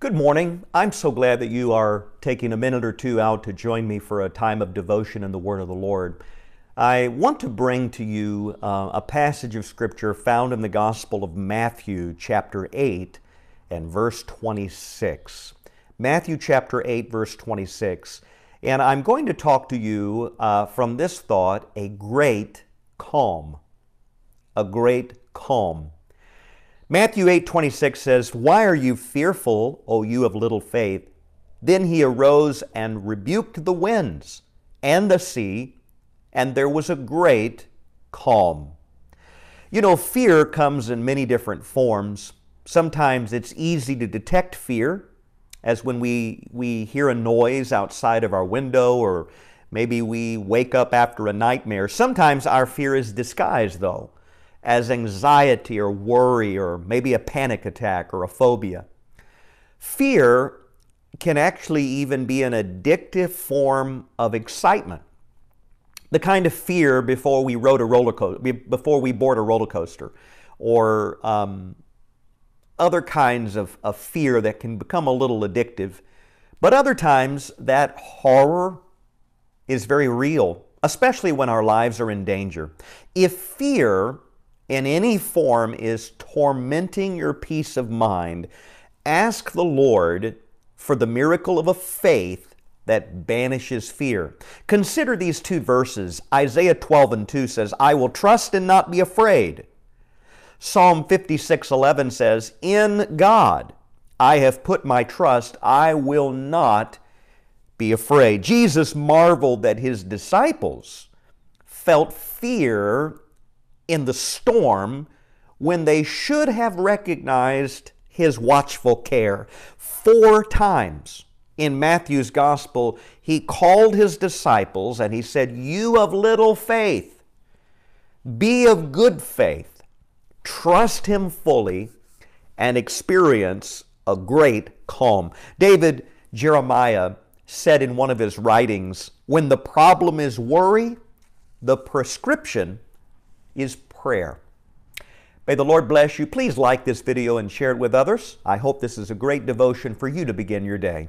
Good morning. I'm so glad that you are taking a minute or two out to join me for a time of devotion in the Word of the Lord. I want to bring to you uh, a passage of Scripture found in the Gospel of Matthew, chapter 8, and verse 26. Matthew, chapter 8, verse 26. And I'm going to talk to you uh, from this thought a great calm. A great calm. Matthew 8 26 says, Why are you fearful, O you of little faith? Then he arose and rebuked the winds and the sea, and there was a great calm. You know, fear comes in many different forms. Sometimes it's easy to detect fear, as when we, we hear a noise outside of our window, or maybe we wake up after a nightmare. Sometimes our fear is disguised, though as anxiety or worry or maybe a panic attack or a phobia. Fear can actually even be an addictive form of excitement. The kind of fear before we rode a roller coaster, before we board a roller coaster, or um, other kinds of, of fear that can become a little addictive. But other times, that horror is very real, especially when our lives are in danger. If fear in any form is tormenting your peace of mind, ask the Lord for the miracle of a faith that banishes fear. Consider these two verses. Isaiah 12 and 2 says, I will trust and not be afraid. Psalm 56 11 says, In God I have put my trust, I will not be afraid. Jesus marveled that his disciples felt fear in the storm when they should have recognized his watchful care. Four times in Matthew's gospel, he called his disciples and he said, You of little faith, be of good faith, trust him fully, and experience a great calm. David Jeremiah said in one of his writings, When the problem is worry, the prescription is prayer. May the Lord bless you. Please like this video and share it with others. I hope this is a great devotion for you to begin your day.